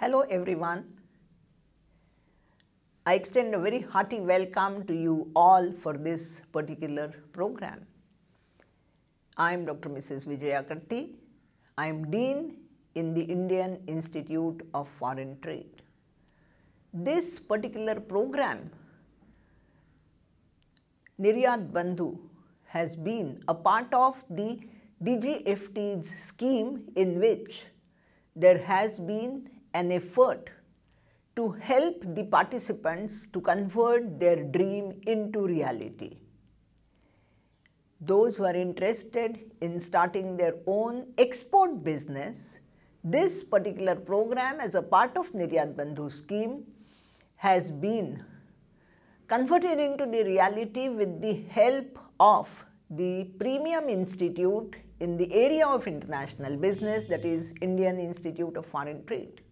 Hello everyone. I extend a very hearty welcome to you all for this particular program. I am Dr. Mrs. Vijayakarti. I am Dean in the Indian Institute of Foreign Trade. This particular program, Niryad Bandhu, has been a part of the DGFT's scheme in which there has been an effort to help the participants to convert their dream into reality. Those who are interested in starting their own export business, this particular program as a part of Niryat Bandhu scheme has been converted into the reality with the help of the Premium Institute in the area of international business that is Indian Institute of Foreign Trade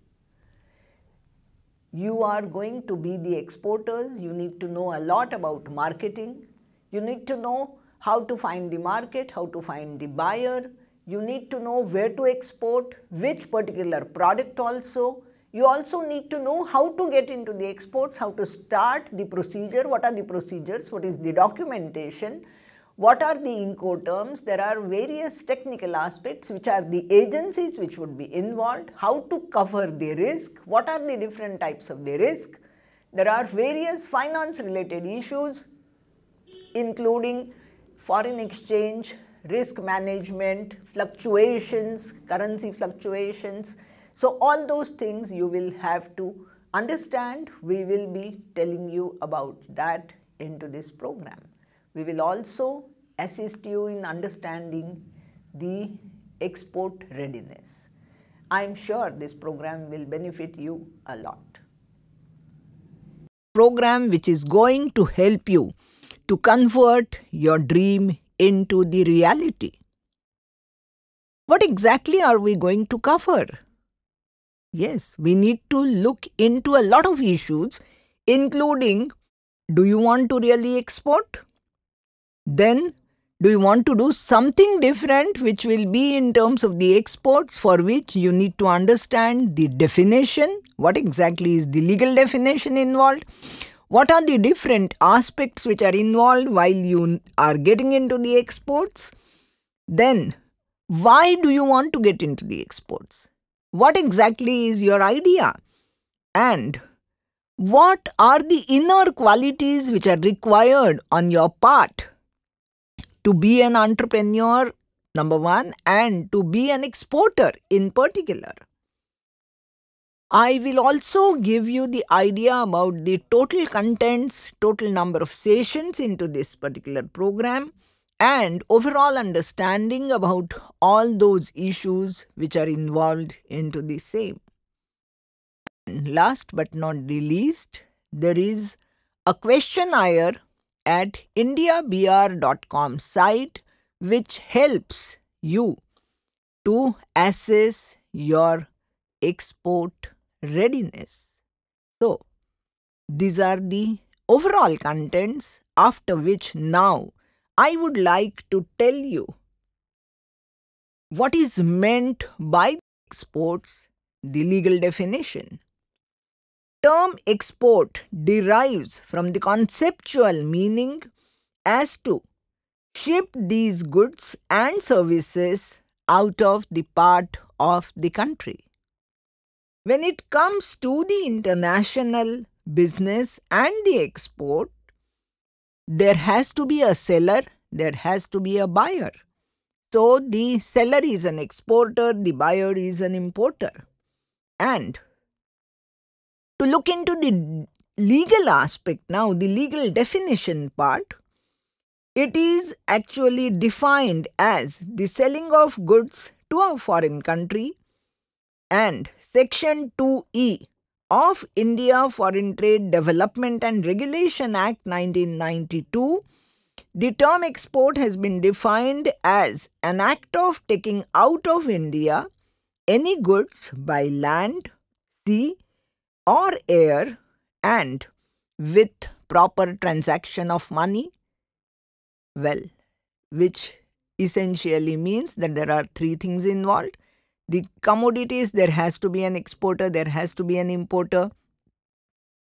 you are going to be the exporters, you need to know a lot about marketing, you need to know how to find the market, how to find the buyer, you need to know where to export, which particular product also. You also need to know how to get into the exports, how to start the procedure, what are the procedures, what is the documentation, what are the inco terms? There are various technical aspects which are the agencies which would be involved, how to cover the risk, what are the different types of the risk. There are various finance related issues including foreign exchange, risk management, fluctuations, currency fluctuations. So, all those things you will have to understand. We will be telling you about that into this program. We will also assist you in understanding the export readiness. I am sure this program will benefit you a lot. Program which is going to help you to convert your dream into the reality. What exactly are we going to cover? Yes, we need to look into a lot of issues, including do you want to really export? Then, do you want to do something different which will be in terms of the exports for which you need to understand the definition? What exactly is the legal definition involved? What are the different aspects which are involved while you are getting into the exports? Then, why do you want to get into the exports? What exactly is your idea? And what are the inner qualities which are required on your part to be an entrepreneur, number one, and to be an exporter in particular. I will also give you the idea about the total contents, total number of sessions into this particular program, and overall understanding about all those issues which are involved into the same. And last but not the least, there is a questionnaire at indiabr.com site which helps you to assess your export readiness. So, these are the overall contents after which now I would like to tell you what is meant by exports, the legal definition, term export derives from the conceptual meaning as to ship these goods and services out of the part of the country. When it comes to the international business and the export, there has to be a seller, there has to be a buyer. So the seller is an exporter, the buyer is an importer. And to look into the legal aspect now, the legal definition part, it is actually defined as the selling of goods to a foreign country and Section 2E of India Foreign Trade Development and Regulation Act 1992, the term export has been defined as an act of taking out of India any goods by land, sea, or air and with proper transaction of money? Well, which essentially means that there are three things involved. The commodities, there has to be an exporter, there has to be an importer.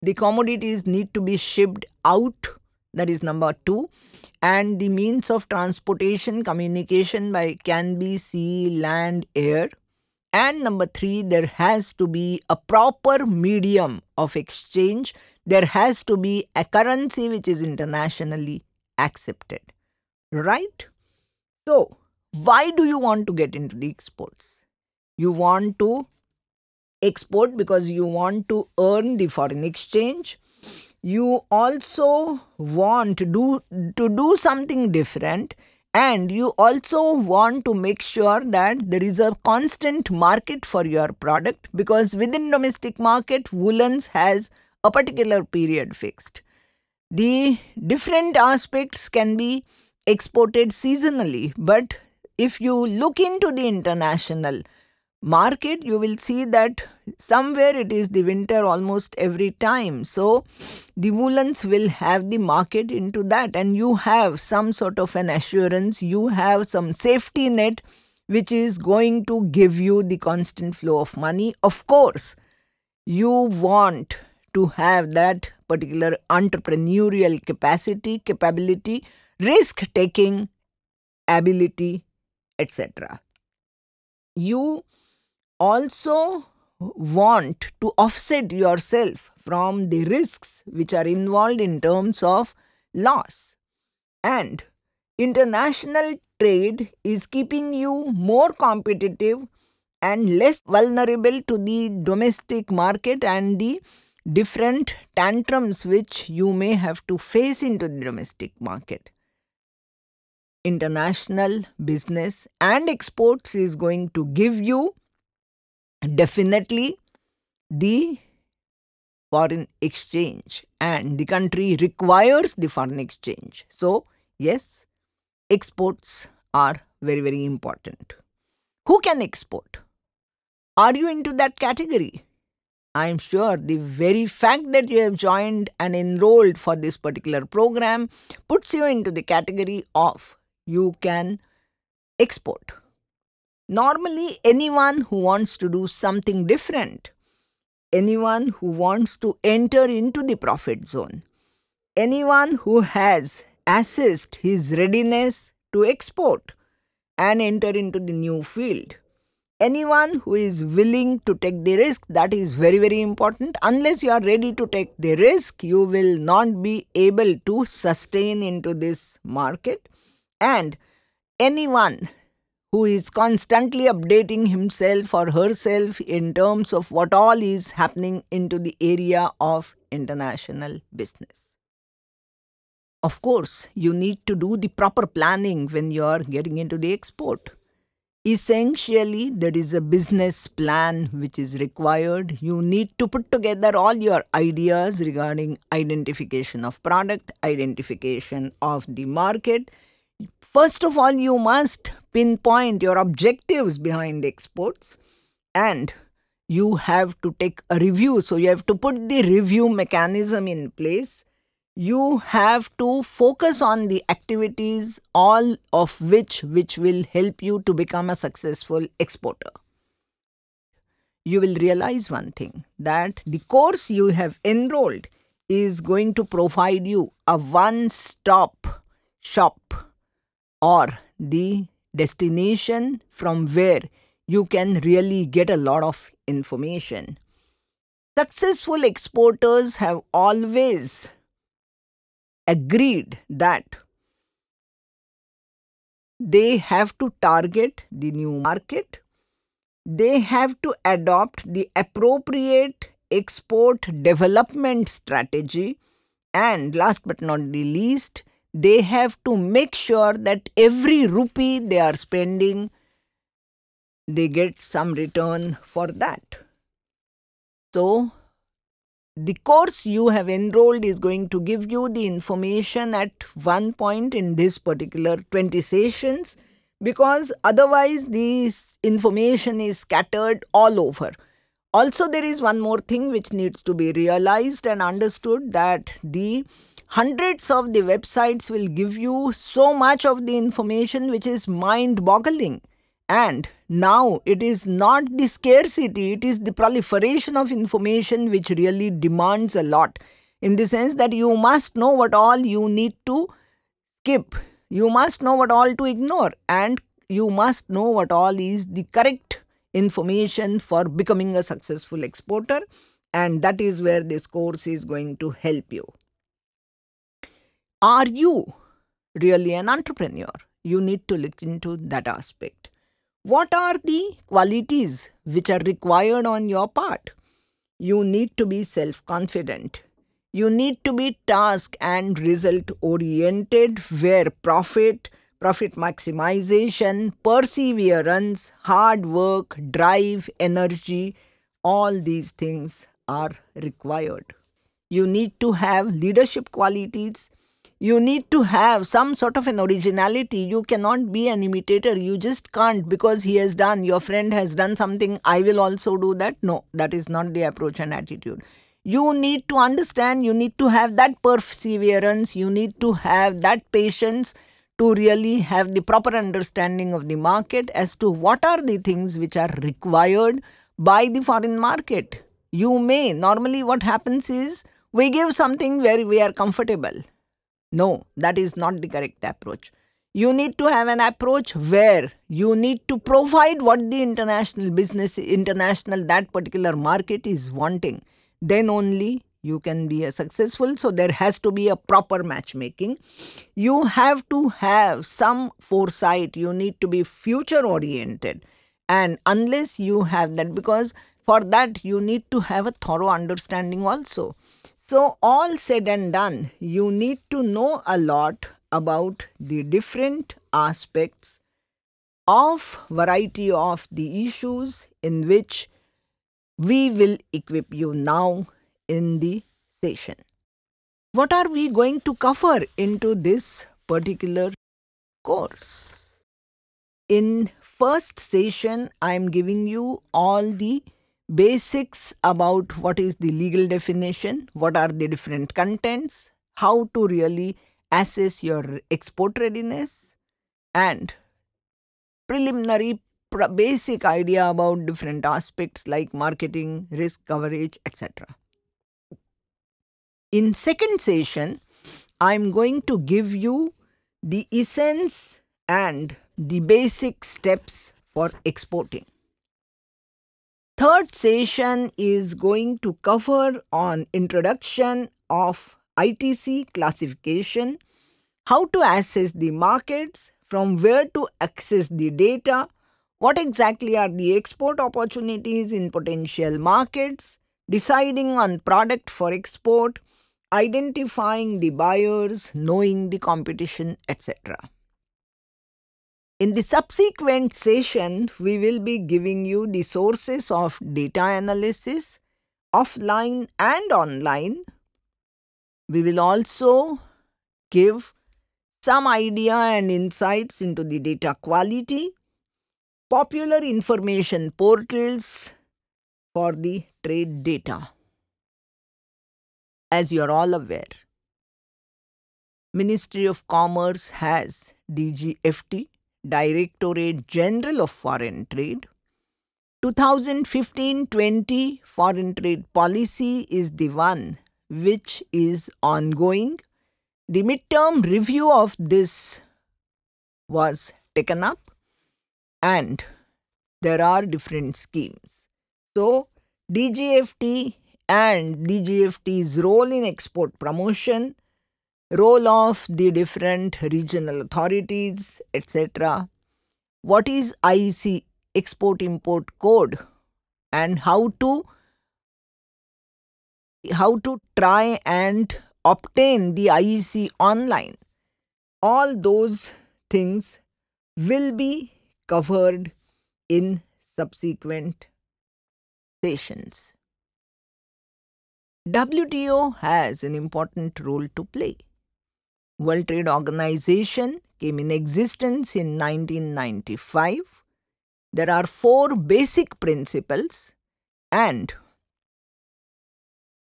The commodities need to be shipped out, that is number two. And the means of transportation, communication by can be sea, land, air. And number three, there has to be a proper medium of exchange. There has to be a currency which is internationally accepted. Right? So, why do you want to get into the exports? You want to export because you want to earn the foreign exchange. You also want to do, to do something different and you also want to make sure that there is a constant market for your product because within domestic market woolens has a particular period fixed the different aspects can be exported seasonally but if you look into the international market you will see that somewhere it is the winter almost every time so the woolens will have the market into that and you have some sort of an assurance you have some safety net which is going to give you the constant flow of money of course you want to have that particular entrepreneurial capacity capability risk taking ability etc you also want to offset yourself from the risks which are involved in terms of loss. And international trade is keeping you more competitive and less vulnerable to the domestic market and the different tantrums which you may have to face into the domestic market. International business and exports is going to give you definitely the foreign exchange and the country requires the foreign exchange. So, yes, exports are very, very important. Who can export? Are you into that category? I am sure the very fact that you have joined and enrolled for this particular program puts you into the category of you can export. Normally, anyone who wants to do something different, anyone who wants to enter into the profit zone, anyone who has assessed his readiness to export and enter into the new field, anyone who is willing to take the risk, that is very, very important. Unless you are ready to take the risk, you will not be able to sustain into this market. And anyone who is constantly updating himself or herself in terms of what all is happening into the area of international business. Of course, you need to do the proper planning when you are getting into the export. Essentially, there is a business plan which is required. You need to put together all your ideas regarding identification of product, identification of the market. First of all, you must pinpoint your objectives behind exports and you have to take a review. So you have to put the review mechanism in place. You have to focus on the activities, all of which, which will help you to become a successful exporter. You will realize one thing, that the course you have enrolled is going to provide you a one-stop shop or the destination from where you can really get a lot of information. Successful exporters have always agreed that they have to target the new market, they have to adopt the appropriate export development strategy, and last but not the least, they have to make sure that every rupee they are spending, they get some return for that. So, the course you have enrolled is going to give you the information at one point in this particular 20 sessions because otherwise this information is scattered all over. Also, there is one more thing which needs to be realized and understood that the hundreds of the websites will give you so much of the information which is mind boggling. And now it is not the scarcity, it is the proliferation of information which really demands a lot. In the sense that you must know what all you need to skip, you must know what all to ignore, and you must know what all is the correct information for becoming a successful exporter. And that is where this course is going to help you. Are you really an entrepreneur? You need to look into that aspect. What are the qualities which are required on your part? You need to be self confident. You need to be task and result oriented, where profit, profit maximization, perseverance, hard work, drive, energy, all these things are required. You need to have leadership qualities you need to have some sort of an originality. You cannot be an imitator. You just can't because he has done, your friend has done something, I will also do that. No, that is not the approach and attitude. You need to understand, you need to have that perseverance, you need to have that patience to really have the proper understanding of the market as to what are the things which are required by the foreign market. You may, normally what happens is, we give something where we are comfortable no, that is not the correct approach. You need to have an approach where you need to provide what the international business, international that particular market is wanting. Then only you can be a successful. So there has to be a proper matchmaking. You have to have some foresight. You need to be future oriented. And unless you have that, because for that you need to have a thorough understanding also. So, all said and done, you need to know a lot about the different aspects of variety of the issues in which we will equip you now in the session. What are we going to cover into this particular course? In first session, I am giving you all the basics about what is the legal definition, what are the different contents, how to really assess your export readiness, and preliminary basic idea about different aspects like marketing, risk coverage, etc. In second session, I'm going to give you the essence and the basic steps for exporting third session is going to cover on introduction of ITC classification, how to assess the markets, from where to access the data, what exactly are the export opportunities in potential markets, deciding on product for export, identifying the buyers, knowing the competition, etc. In the subsequent session, we will be giving you the sources of data analysis, offline and online. We will also give some idea and insights into the data quality, popular information portals for the trade data. As you are all aware, Ministry of Commerce has DGFT Directorate General of Foreign Trade. 2015-20 foreign trade policy is the one which is ongoing. The midterm review of this was taken up and there are different schemes. So, DGFT and DGFT's role in export promotion role of the different regional authorities, etc. What is IEC export import code and how to how to try and obtain the IEC online. All those things will be covered in subsequent sessions. WTO has an important role to play. World Trade Organization came in existence in 1995. There are four basic principles and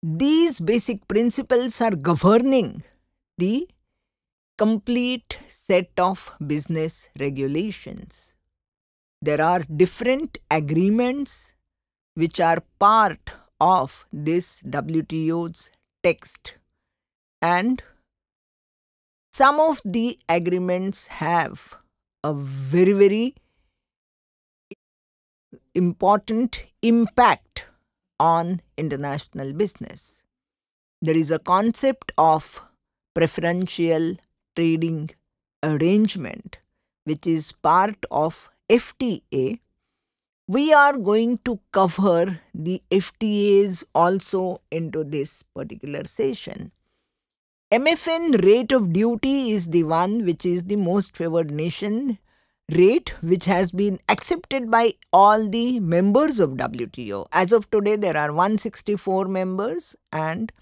these basic principles are governing the complete set of business regulations. There are different agreements which are part of this WTO's text and some of the agreements have a very, very important impact on international business. There is a concept of preferential trading arrangement, which is part of FTA. We are going to cover the FTAs also into this particular session. MFN rate of duty is the one which is the most favored nation rate which has been accepted by all the members of WTO. As of today, there are 164 members and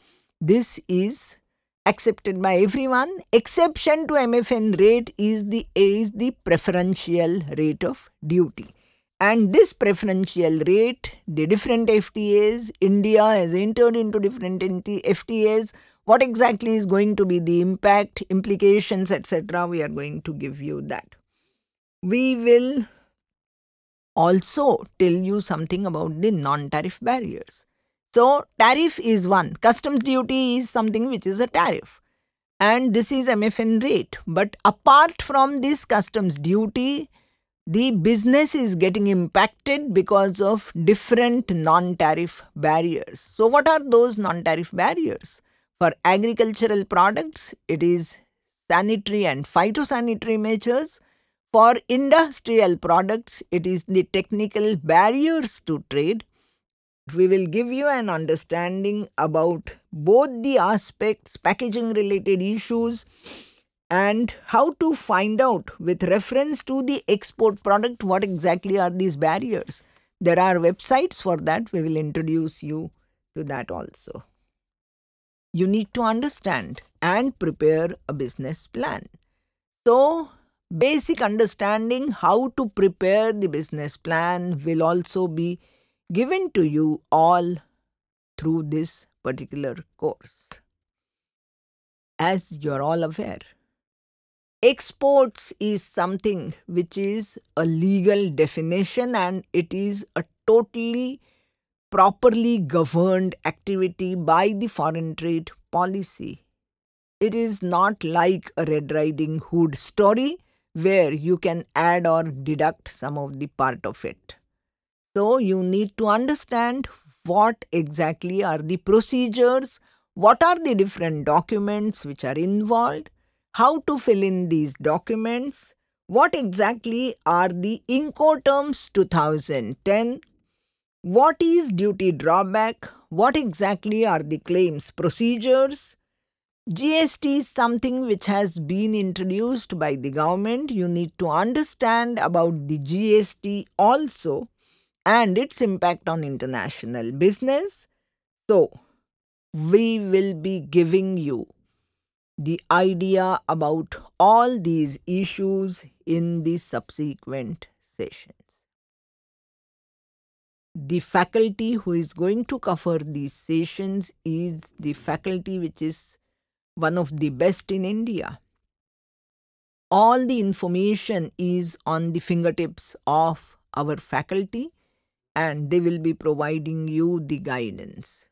this is accepted by everyone. Exception to MFN rate is the, is the preferential rate of duty. And this preferential rate, the different FTAs, India has entered into different FTAs, what exactly is going to be the impact, implications, etc. We are going to give you that. We will also tell you something about the non-tariff barriers. So, tariff is one. Customs duty is something which is a tariff. And this is MFN rate. But apart from this customs duty, the business is getting impacted because of different non-tariff barriers. So, what are those non-tariff barriers? For agricultural products, it is sanitary and phytosanitary measures. For industrial products, it is the technical barriers to trade. We will give you an understanding about both the aspects, packaging related issues, and how to find out with reference to the export product what exactly are these barriers. There are websites for that. We will introduce you to that also you need to understand and prepare a business plan. So, basic understanding how to prepare the business plan will also be given to you all through this particular course. As you're all aware, exports is something which is a legal definition and it is a totally properly governed activity by the foreign trade policy. It is not like a Red Riding Hood story where you can add or deduct some of the part of it. So you need to understand what exactly are the procedures, what are the different documents which are involved, how to fill in these documents, what exactly are the Incoterms 2010 what is duty drawback? What exactly are the claims procedures? GST is something which has been introduced by the government. You need to understand about the GST also and its impact on international business. So, we will be giving you the idea about all these issues in the subsequent sessions the faculty who is going to cover these sessions is the faculty which is one of the best in India. All the information is on the fingertips of our faculty and they will be providing you the guidance.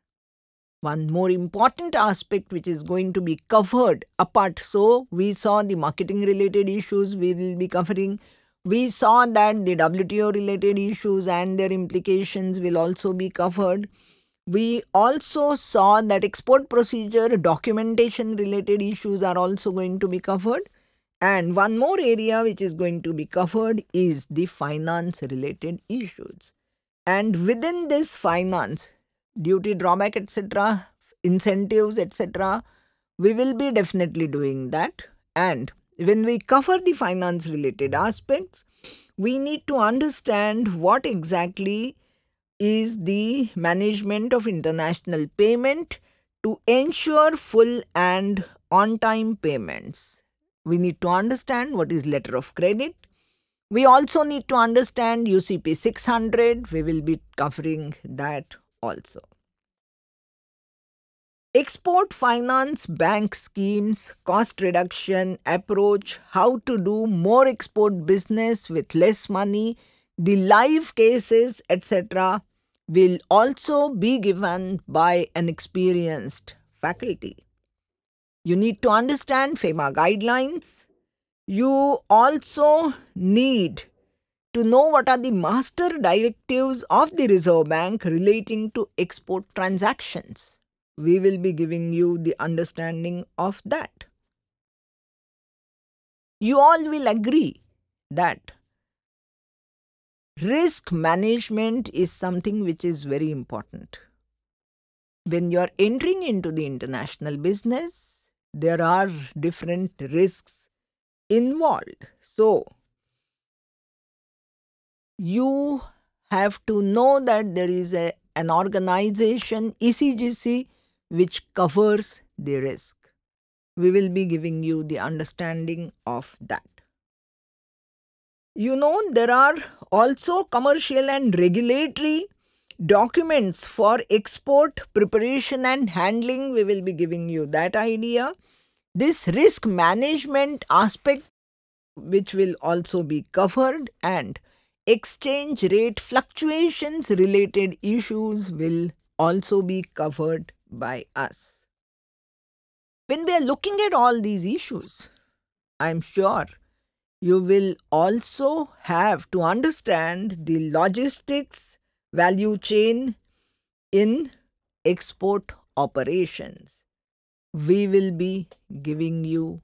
One more important aspect which is going to be covered apart. So, we saw the marketing related issues we will be covering we saw that the WTO related issues and their implications will also be covered. We also saw that export procedure documentation related issues are also going to be covered. And one more area which is going to be covered is the finance related issues. And within this finance, duty drawback, etc., incentives, etc., we will be definitely doing that. And when we cover the finance related aspects, we need to understand what exactly is the management of international payment to ensure full and on time payments. We need to understand what is letter of credit. We also need to understand UCP 600. We will be covering that also. Export Finance Bank schemes, cost reduction approach, how to do more export business with less money, the live cases, etc., will also be given by an experienced faculty. You need to understand FEMA guidelines. You also need to know what are the master directives of the Reserve Bank relating to export transactions we will be giving you the understanding of that. You all will agree that risk management is something which is very important. When you are entering into the international business, there are different risks involved. So, you have to know that there is a, an organization, ECGC, which covers the risk. We will be giving you the understanding of that. You know, there are also commercial and regulatory documents for export preparation and handling. We will be giving you that idea. This risk management aspect, which will also be covered, and exchange rate fluctuations related issues will also be covered by us. When we are looking at all these issues, I am sure you will also have to understand the logistics value chain in export operations. We will be giving you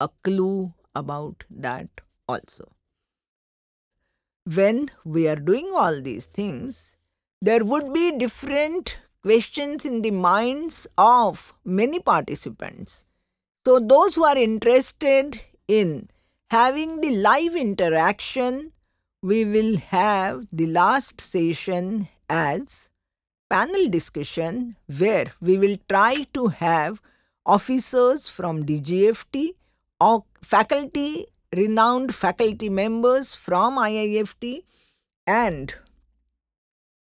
a clue about that also. When we are doing all these things, there would be different questions in the minds of many participants. So, those who are interested in having the live interaction, we will have the last session as panel discussion where we will try to have officers from DGFT or faculty, renowned faculty members from IIFT and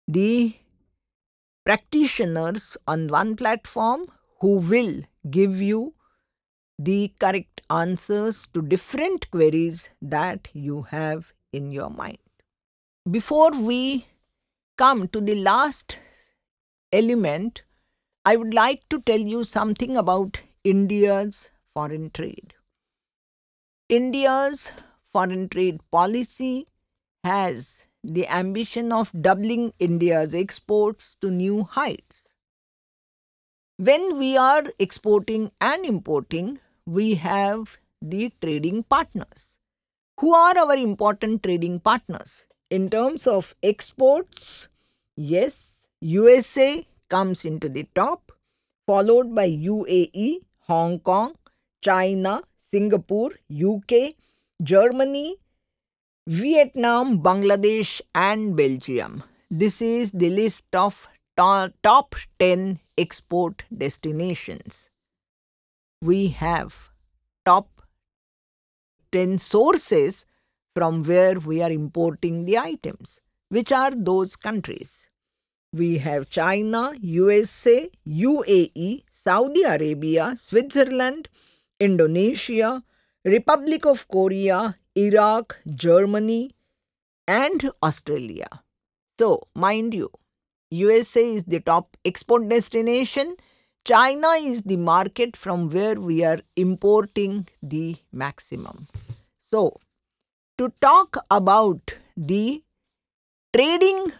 the practitioners on one platform who will give you the correct answers to different queries that you have in your mind. Before we come to the last element, I would like to tell you something about India's foreign trade. India's foreign trade policy has the ambition of doubling India's exports to new heights. When we are exporting and importing, we have the trading partners. Who are our important trading partners? In terms of exports, yes, USA comes into the top, followed by UAE, Hong Kong, China, Singapore, UK, Germany, Vietnam, Bangladesh, and Belgium. This is the list of to top 10 export destinations. We have top 10 sources from where we are importing the items. Which are those countries? We have China, USA, UAE, Saudi Arabia, Switzerland, Indonesia, Republic of Korea, Iraq, Germany, and Australia. So, mind you, USA is the top export destination. China is the market from where we are importing the maximum. So, to talk about the trading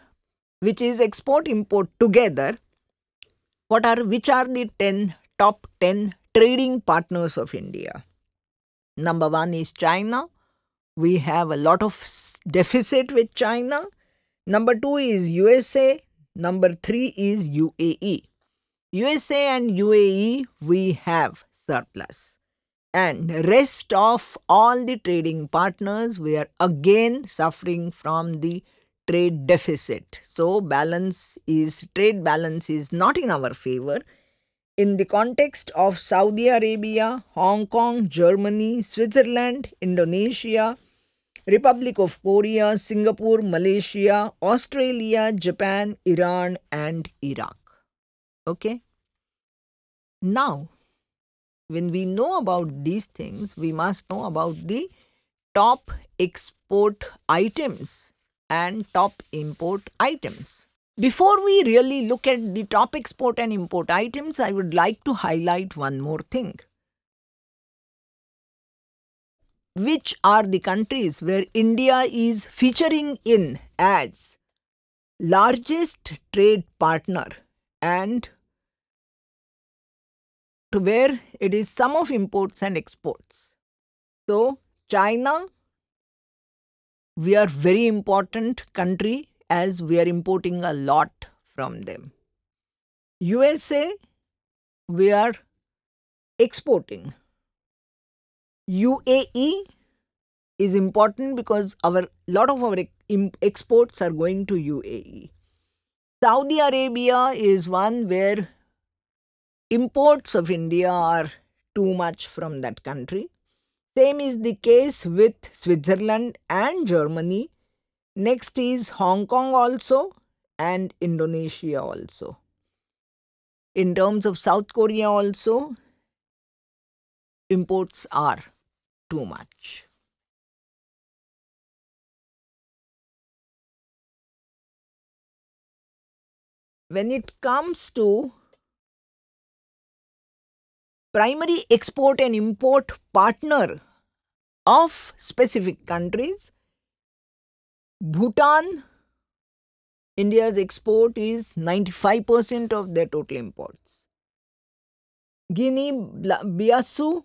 which is export import together, what are which are the 10 top 10 trading partners of India? Number 1 is China, we have a lot of deficit with China. Number two is USA. Number three is UAE. USA and UAE, we have surplus. And rest of all the trading partners, we are again suffering from the trade deficit. So balance is, trade balance is not in our favor. In the context of Saudi Arabia, Hong Kong, Germany, Switzerland, Indonesia, Republic of Korea, Singapore, Malaysia, Australia, Japan, Iran, and Iraq. Okay? Now, when we know about these things, we must know about the top export items and top import items. Before we really look at the top export and import items, I would like to highlight one more thing which are the countries where India is featuring in as largest trade partner and to where it is sum of imports and exports. So, China, we are very important country as we are importing a lot from them. USA, we are exporting UAE is important because our lot of our exports are going to UAE. Saudi Arabia is one where imports of India are too much from that country. Same is the case with Switzerland and Germany. Next is Hong Kong also and Indonesia also. In terms of South Korea also, imports are too much. When it comes to primary export and import partner of specific countries, Bhutan, India's export is 95% of their total imports. Guinea Biasu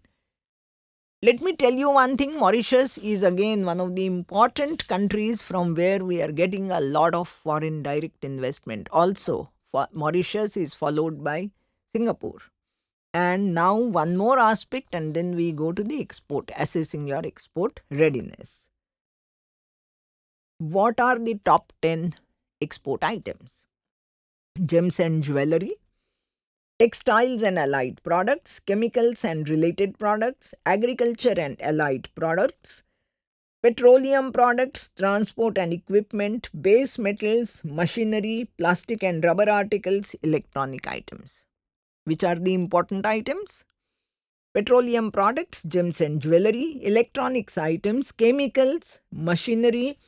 Let me tell you one thing, Mauritius is again one of the important countries from where we are getting a lot of foreign direct investment. Also, Mauritius is followed by Singapore. And now one more aspect and then we go to the export, assessing your export readiness. What are the top 10 export items? Gems and jewelry, textiles and allied products, chemicals and related products, agriculture and allied products, petroleum products, transport and equipment, base metals, machinery, plastic and rubber articles, electronic items. Which are the important items? Petroleum products, gems and jewelry, electronics items, chemicals, machinery,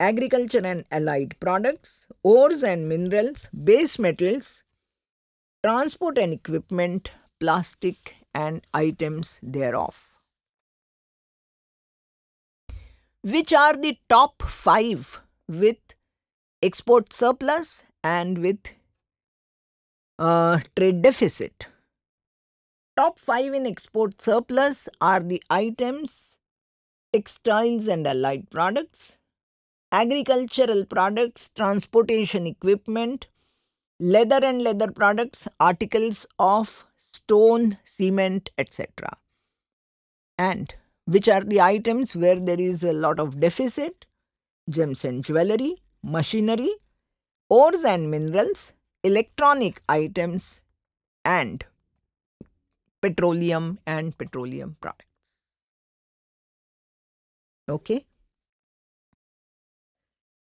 agriculture and allied products, ores and minerals, base metals, transport and equipment, plastic and items thereof. Which are the top five with export surplus and with uh, trade deficit? Top five in export surplus are the items, textiles and allied products, agricultural products, transportation equipment, leather and leather products, articles of stone, cement, etc. And which are the items where there is a lot of deficit, gems and jewelry, machinery, ores and minerals, electronic items, and petroleum and petroleum products. Okay.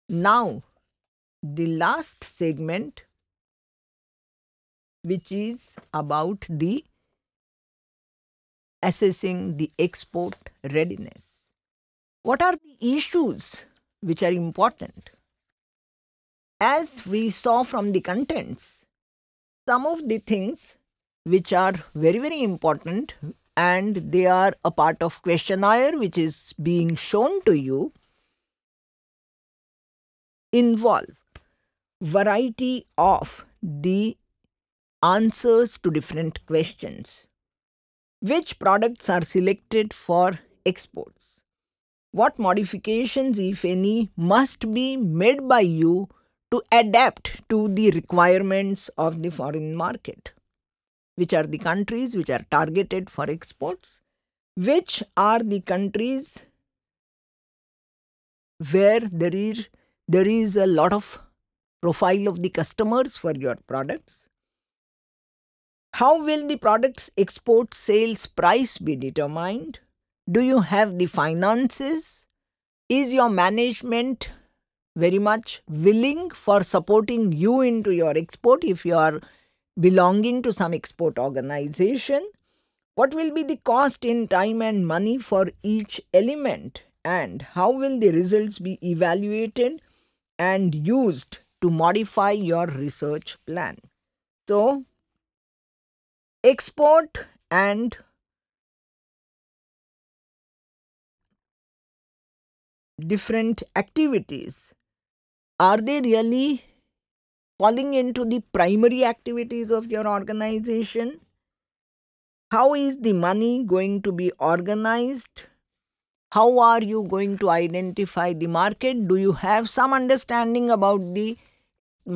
Now, the last segment which is about the assessing the export readiness. What are the issues which are important? As we saw from the contents, some of the things which are very, very important and they are a part of questionnaire which is being shown to you involve variety of the answers to different questions. Which products are selected for exports? What modifications, if any, must be made by you to adapt to the requirements of the foreign market? Which are the countries which are targeted for exports? Which are the countries where there is, there is a lot of profile of the customers for your products? How will the product's export sales price be determined? Do you have the finances? Is your management very much willing for supporting you into your export if you are belonging to some export organization? What will be the cost in time and money for each element? And how will the results be evaluated and used to modify your research plan? So, export and different activities are they really falling into the primary activities of your organization how is the money going to be organized how are you going to identify the market do you have some understanding about the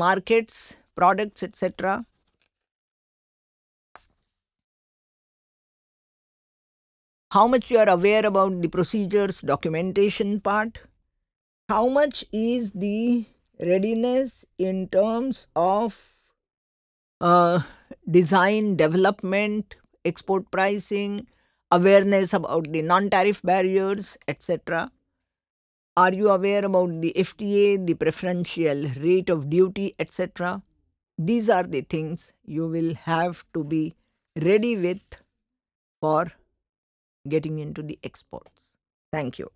markets products etc how much you are aware about the procedures documentation part, how much is the readiness in terms of uh, design, development, export pricing, awareness about the non-tariff barriers, etc. Are you aware about the FTA, the preferential rate of duty, etc.? These are the things you will have to be ready with for getting into the exports. Thank you.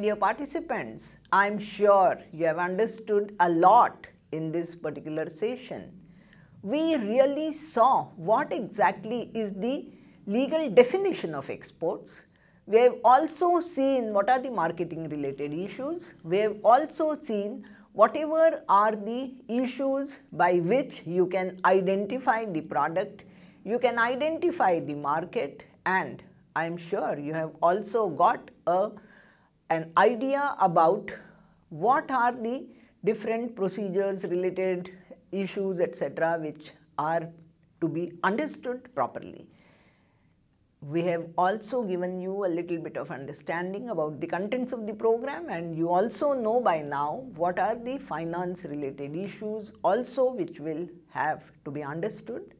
Dear participants, I am sure you have understood a lot in this particular session. We really saw what exactly is the legal definition of exports. We have also seen what are the marketing related issues. We have also seen whatever are the issues by which you can identify the product, you can identify the market and I am sure you have also got a, an idea about what are the different procedures related issues etc which are to be understood properly. We have also given you a little bit of understanding about the contents of the program and you also know by now what are the finance related issues also which will have to be understood.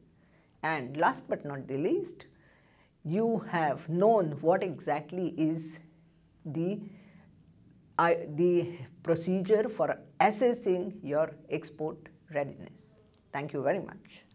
And last but not the least, you have known what exactly is the, uh, the procedure for assessing your export readiness. Thank you very much.